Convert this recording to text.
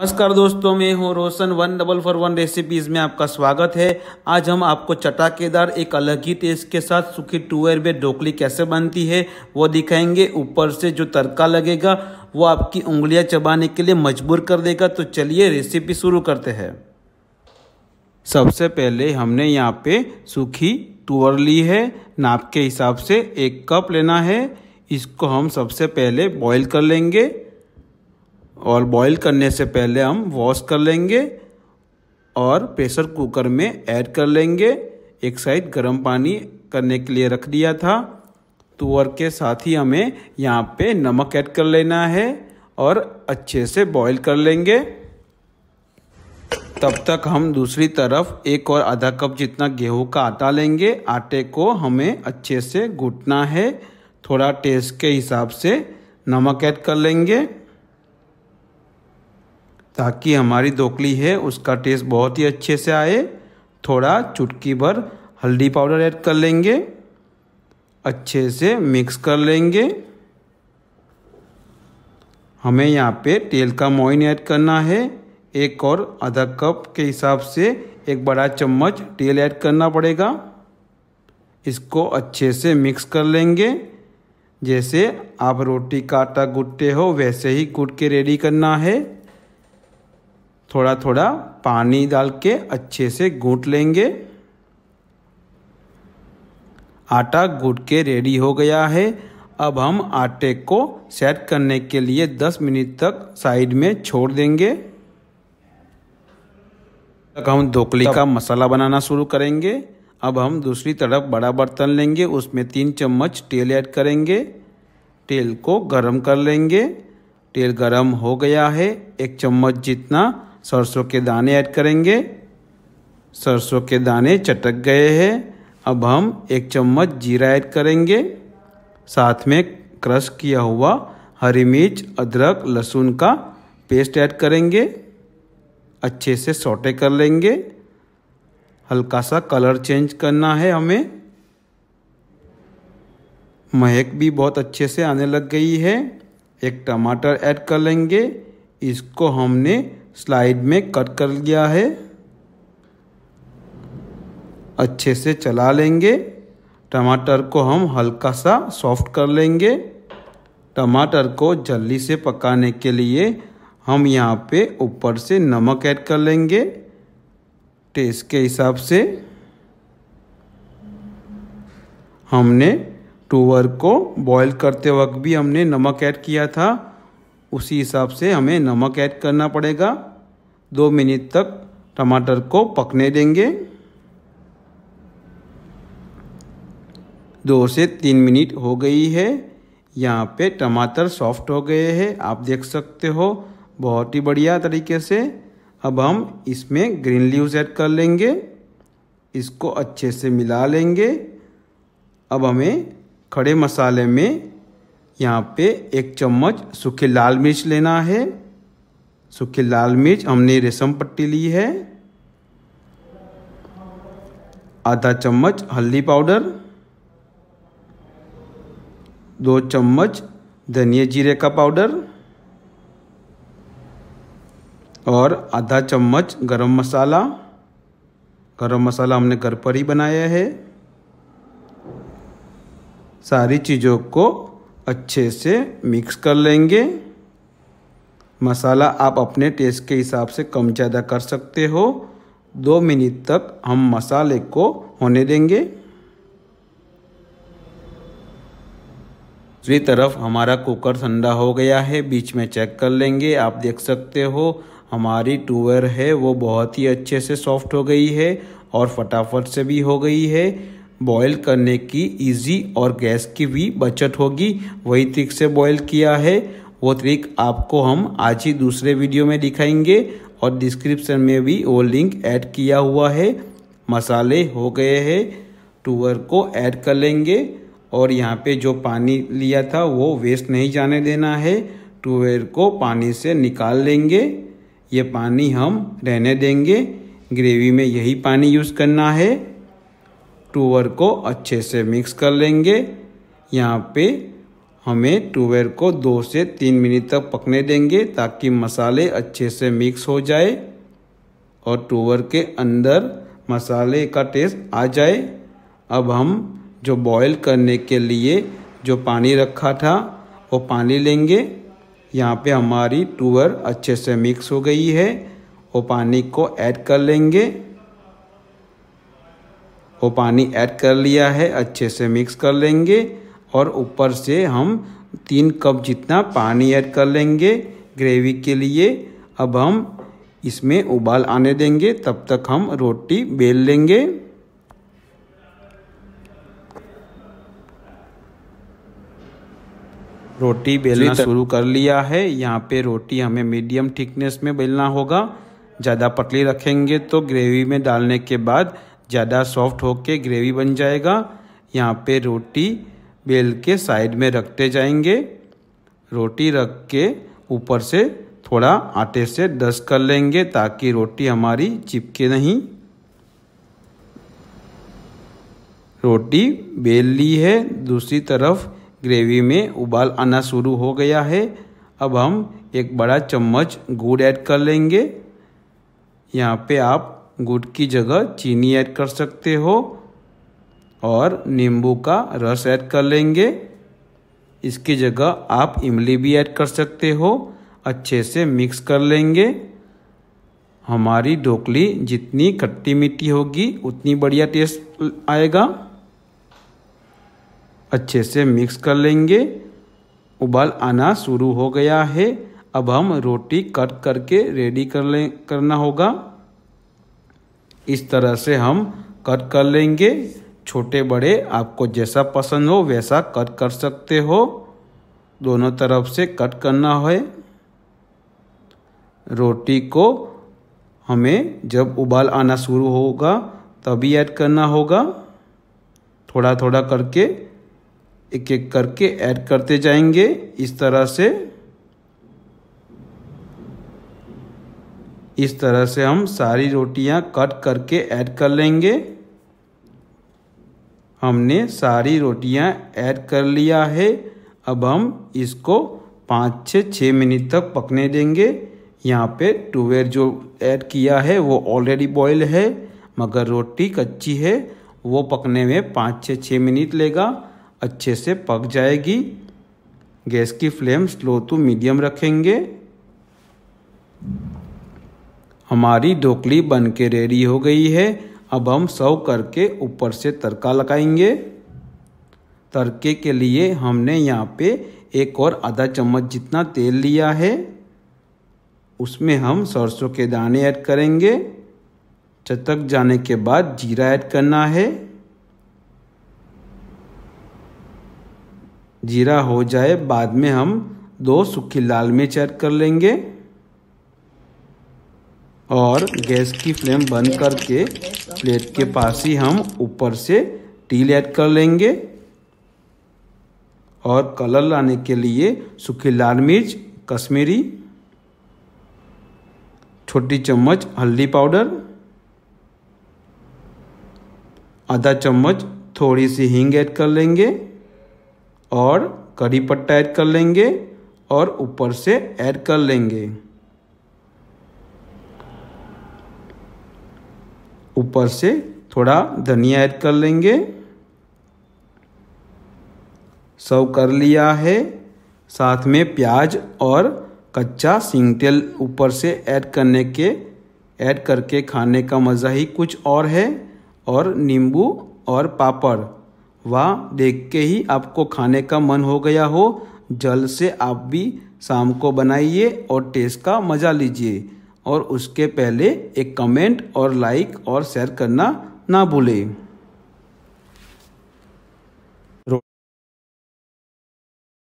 नमस्कार दोस्तों मैं हूँ Roshan one double four one recipes में आपका स्वागत है आज हम आपको चटाकेदार एक अलग ही टेस्ट के साथ सूखी टूअर में ढोकली कैसे बनती है वो दिखाएंगे ऊपर से जो तड़का लगेगा वो आपकी उंगलियां चबाने के लिए मजबूर कर देगा तो चलिए रेसिपी शुरू करते हैं सबसे पहले हमने यहाँ पे सूखी तुअर ली है नाप के हिसाब से एक कप लेना है इसको हम सबसे पहले बॉयल कर लेंगे और बॉईल करने से पहले हम वॉश कर लेंगे और प्रेशर कुकर में ऐड कर लेंगे एक साइड गर्म पानी करने के लिए रख दिया था तुअर के साथ ही हमें यहाँ पे नमक ऐड कर लेना है और अच्छे से बॉईल कर लेंगे तब तक हम दूसरी तरफ एक और आधा कप जितना गेहूं का आटा लेंगे आटे को हमें अच्छे से घुटना है थोड़ा टेस्ट के हिसाब से नमक ऐड कर लेंगे ताकि हमारी दोकली है उसका टेस्ट बहुत ही अच्छे से आए थोड़ा चुटकी भर हल्दी पाउडर ऐड कर लेंगे अच्छे से मिक्स कर लेंगे हमें यहाँ पे तेल का मोइन ऐड करना है एक और आधा कप के हिसाब से एक बड़ा चम्मच तेल ऐड करना पड़ेगा इसको अच्छे से मिक्स कर लेंगे जैसे आप रोटी का आटा गूंथते हो वैसे ही गुट के रेडी करना है थोड़ा थोड़ा पानी डाल के अच्छे से गूट लेंगे आटा गूंट के रेडी हो गया है अब हम आटे को सेट करने के लिए 10 मिनट तक साइड में छोड़ देंगे तक हम धोकली का मसाला बनाना शुरू करेंगे अब हम दूसरी तरफ बड़ा बर्तन लेंगे उसमें तीन चम्मच तेल ऐड करेंगे तेल को गरम कर लेंगे तेल गरम हो गया है एक चम्मच जितना सरसों के दाने ऐड करेंगे सरसों के दाने चटक गए हैं अब हम एक चम्मच जीरा ऐड करेंगे साथ में क्रश किया हुआ हरी मिर्च अदरक लहसुन का पेस्ट ऐड करेंगे अच्छे से सोटे कर लेंगे हल्का सा कलर चेंज करना है हमें महक भी बहुत अच्छे से आने लग गई है एक टमाटर ऐड कर लेंगे इसको हमने स्लाइड में कट कर लिया है अच्छे से चला लेंगे टमाटर को हम हल्का सा सॉफ्ट कर लेंगे टमाटर को जल्दी से पकाने के लिए हम यहाँ पे ऊपर से नमक ऐड कर लेंगे टेस्ट के हिसाब से हमने टूवर को बॉईल करते वक्त भी हमने नमक ऐड किया था उसी हिसाब से हमें नमक ऐड करना पड़ेगा दो मिनट तक टमाटर को पकने देंगे दो से तीन मिनट हो गई है यहाँ पे टमाटर सॉफ्ट हो गए हैं आप देख सकते हो बहुत ही बढ़िया तरीके से अब हम इसमें ग्रीन लीव्स ऐड कर लेंगे इसको अच्छे से मिला लेंगे अब हमें खड़े मसाले में यहाँ पे एक चम्मच सूखे लाल मिर्च लेना है सूखे लाल मिर्च हमने रेशम पट्टी ली है आधा चम्मच हल्दी पाउडर दो चम्मच धनिया जीरे का पाउडर और आधा चम्मच गरम मसाला गरम मसाला हमने घर पर ही बनाया है सारी चीज़ों को अच्छे से मिक्स कर लेंगे मसाला आप अपने टेस्ट के हिसाब से कम ज़्यादा कर सकते हो दो मिनट तक हम मसाले को होने देंगे दूसरी तरफ हमारा कुकर ठंडा हो गया है बीच में चेक कर लेंगे आप देख सकते हो हमारी टूवर है वो बहुत ही अच्छे से सॉफ्ट हो गई है और फटाफट से भी हो गई है बॉयल करने की इजी और गैस की भी बचत होगी वही ट्रिक से बॉयल किया है वो ट्रिक आपको हम आज ही दूसरे वीडियो में दिखाएंगे और डिस्क्रिप्शन में भी वो लिंक ऐड किया हुआ है मसाले हो गए हैं टूअर को ऐड कर लेंगे और यहाँ पे जो पानी लिया था वो वेस्ट नहीं जाने देना है टूअर को पानी से निकाल लेंगे ये पानी हम रहने देंगे ग्रेवी में यही पानी यूज़ करना है टूवर को अच्छे से मिक्स कर लेंगे यहाँ पे हमें टूवेर को दो से तीन मिनट तक पकने देंगे ताकि मसाले अच्छे से मिक्स हो जाए और टूवर के अंदर मसाले का टेस्ट आ जाए अब हम जो बॉईल करने के लिए जो पानी रखा था वो पानी लेंगे यहाँ पे हमारी टूवर अच्छे से मिक्स हो गई है वो पानी को ऐड कर लेंगे वो पानी ऐड कर लिया है अच्छे से मिक्स कर लेंगे और ऊपर से हम तीन कप जितना पानी ऐड कर लेंगे ग्रेवी के लिए अब हम इसमें उबाल आने देंगे तब तक हम रोटी बेल लेंगे रोटी बेलना तो- शुरू कर लिया है यहाँ पे रोटी हमें मीडियम थिकनेस में बेलना होगा ज़्यादा पतली रखेंगे तो ग्रेवी में डालने के बाद ज़्यादा सॉफ्ट होके ग्रेवी बन जाएगा यहाँ पे रोटी बेल के साइड में रखते जाएंगे रोटी रख के ऊपर से थोड़ा आटे से डस्ट कर लेंगे ताकि रोटी हमारी चिपके नहीं रोटी बेल ली है दूसरी तरफ ग्रेवी में उबाल आना शुरू हो गया है अब हम एक बड़ा चम्मच गुड़ ऐड कर लेंगे यहाँ पे आप गुड़ की जगह चीनी ऐड कर सकते हो और नींबू का रस ऐड कर लेंगे इसकी जगह आप इमली भी ऐड कर सकते हो अच्छे से मिक्स कर लेंगे हमारी ढोकली जितनी खट्टी मीठी होगी उतनी बढ़िया टेस्ट आएगा अच्छे से मिक्स कर लेंगे उबाल आना शुरू हो गया है अब हम रोटी कट करके रेडी कर ले करना होगा इस तरह से हम कट कर लेंगे छोटे बड़े आपको जैसा पसंद हो वैसा कट कर सकते हो दोनों तरफ से कट करना है रोटी को हमें जब उबाल आना शुरू होगा तभी ऐड करना होगा थोड़ा थोड़ा करके एक एक करके ऐड करते जाएंगे इस तरह से इस तरह से हम सारी रोटियां कट करके ऐड कर लेंगे हमने सारी रोटियां ऐड कर लिया है अब हम इसको पाँच छः छः मिनट तक पकने देंगे यहाँ पे टूवेर जो ऐड किया है वो ऑलरेडी बॉयल है मगर रोटी कच्ची है वो पकने में पाँच छः छः मिनट लेगा अच्छे से पक जाएगी गैस की फ्लेम स्लो टू मीडियम रखेंगे हमारी ढोकली बन के रेडी हो गई है अब हम सर्व करके ऊपर से तड़का लगाएंगे तड़के के लिए हमने यहाँ पे एक और आधा चम्मच जितना तेल लिया है उसमें हम सरसों के दाने ऐड करेंगे चटक जाने के बाद जीरा ऐड करना है जीरा हो जाए बाद में हम दो सूखी लाल मिर्च ऐड कर लेंगे और गैस की फ्लेम बंद करके प्लेट के पास ही हम ऊपर से तिल ऐड कर लेंगे और कलर लाने के लिए सूखी लाल मिर्च कश्मीरी छोटी चम्मच हल्दी पाउडर आधा चम्मच थोड़ी सी हींग ऐड कर लेंगे और करी पत्ता ऐड कर लेंगे और ऊपर से ऐड कर लेंगे ऊपर से थोड़ा धनिया ऐड कर लेंगे सर्व कर लिया है साथ में प्याज और कच्चा सिंग तेल ऊपर से ऐड करने के ऐड करके खाने का मज़ा ही कुछ और है और नींबू और पापड़ वाह देख के ही आपको खाने का मन हो गया हो जल से आप भी शाम को बनाइए और टेस्ट का मज़ा लीजिए और उसके पहले एक कमेंट और लाइक और शेयर करना ना भूलें